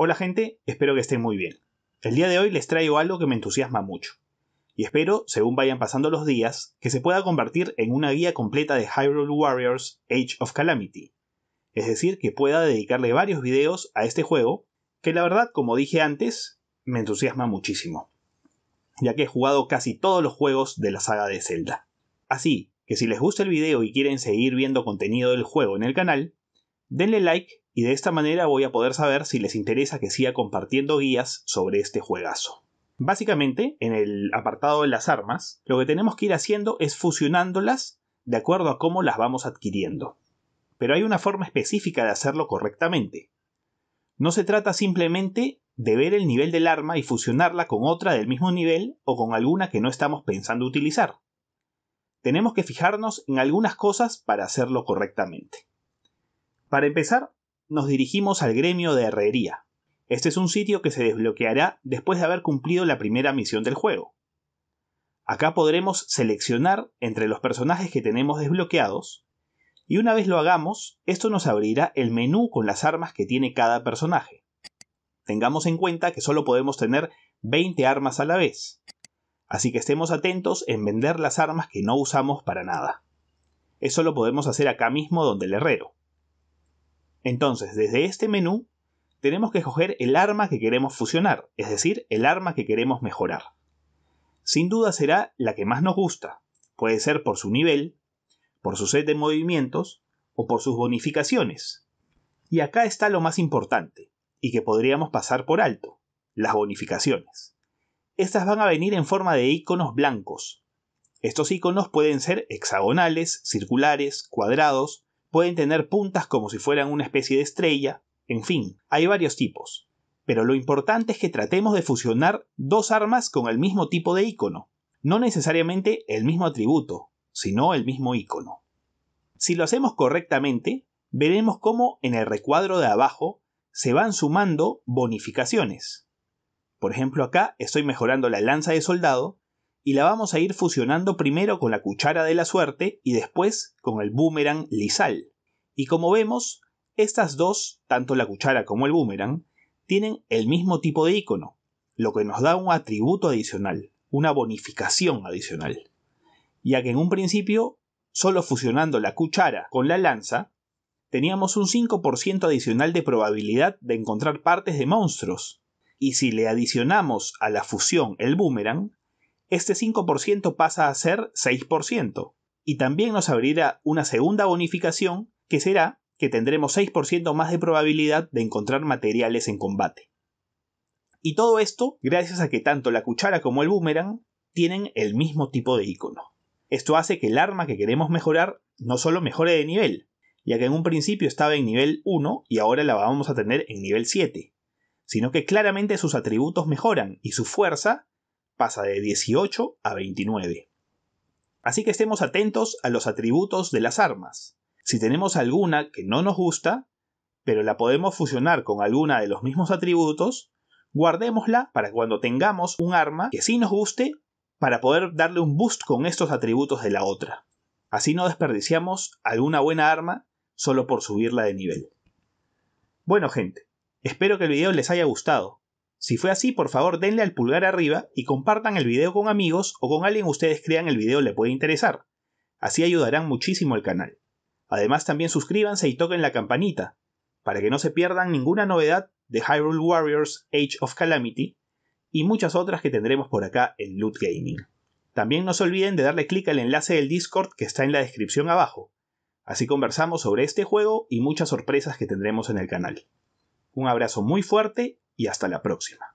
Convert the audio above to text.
Hola gente, espero que estén muy bien. El día de hoy les traigo algo que me entusiasma mucho, y espero, según vayan pasando los días, que se pueda convertir en una guía completa de Hyrule Warriors Age of Calamity. Es decir, que pueda dedicarle varios videos a este juego, que la verdad, como dije antes, me entusiasma muchísimo, ya que he jugado casi todos los juegos de la saga de Zelda. Así que si les gusta el video y quieren seguir viendo contenido del juego en el canal, denle like y de esta manera voy a poder saber si les interesa que siga compartiendo guías sobre este juegazo. Básicamente, en el apartado de las armas, lo que tenemos que ir haciendo es fusionándolas de acuerdo a cómo las vamos adquiriendo. Pero hay una forma específica de hacerlo correctamente. No se trata simplemente de ver el nivel del arma y fusionarla con otra del mismo nivel o con alguna que no estamos pensando utilizar. Tenemos que fijarnos en algunas cosas para hacerlo correctamente. Para empezar, nos dirigimos al gremio de herrería. Este es un sitio que se desbloqueará después de haber cumplido la primera misión del juego. Acá podremos seleccionar entre los personajes que tenemos desbloqueados, y una vez lo hagamos, esto nos abrirá el menú con las armas que tiene cada personaje. Tengamos en cuenta que solo podemos tener 20 armas a la vez, así que estemos atentos en vender las armas que no usamos para nada. Eso lo podemos hacer acá mismo donde el herrero. Entonces, desde este menú, tenemos que escoger el arma que queremos fusionar, es decir, el arma que queremos mejorar. Sin duda será la que más nos gusta, puede ser por su nivel, por su set de movimientos o por sus bonificaciones. Y acá está lo más importante, y que podríamos pasar por alto, las bonificaciones. Estas van a venir en forma de iconos blancos. Estos iconos pueden ser hexagonales, circulares, cuadrados, Pueden tener puntas como si fueran una especie de estrella, en fin, hay varios tipos. Pero lo importante es que tratemos de fusionar dos armas con el mismo tipo de icono, no necesariamente el mismo atributo, sino el mismo icono. Si lo hacemos correctamente, veremos cómo en el recuadro de abajo se van sumando bonificaciones. Por ejemplo, acá estoy mejorando la lanza de soldado y la vamos a ir fusionando primero con la cuchara de la suerte y después con el boomerang lisal. Y como vemos, estas dos, tanto la cuchara como el boomerang, tienen el mismo tipo de icono, lo que nos da un atributo adicional, una bonificación adicional. Ya que en un principio, solo fusionando la cuchara con la lanza, teníamos un 5% adicional de probabilidad de encontrar partes de monstruos. Y si le adicionamos a la fusión el boomerang, este 5% pasa a ser 6%, y también nos abrirá una segunda bonificación que será que tendremos 6% más de probabilidad de encontrar materiales en combate. Y todo esto gracias a que tanto la cuchara como el boomerang tienen el mismo tipo de icono. Esto hace que el arma que queremos mejorar no solo mejore de nivel, ya que en un principio estaba en nivel 1 y ahora la vamos a tener en nivel 7, sino que claramente sus atributos mejoran y su fuerza pasa de 18 a 29. Así que estemos atentos a los atributos de las armas. Si tenemos alguna que no nos gusta, pero la podemos fusionar con alguna de los mismos atributos, guardémosla para cuando tengamos un arma que sí nos guste, para poder darle un boost con estos atributos de la otra. Así no desperdiciamos alguna buena arma solo por subirla de nivel. Bueno gente, espero que el video les haya gustado. Si fue así, por favor denle al pulgar arriba y compartan el video con amigos o con alguien ustedes crean el video le puede interesar. Así ayudarán muchísimo al canal. Además también suscríbanse y toquen la campanita, para que no se pierdan ninguna novedad de Hyrule Warriors Age of Calamity y muchas otras que tendremos por acá en Loot Gaming. También no se olviden de darle clic al enlace del Discord que está en la descripción abajo. Así conversamos sobre este juego y muchas sorpresas que tendremos en el canal. Un abrazo muy fuerte y hasta la próxima.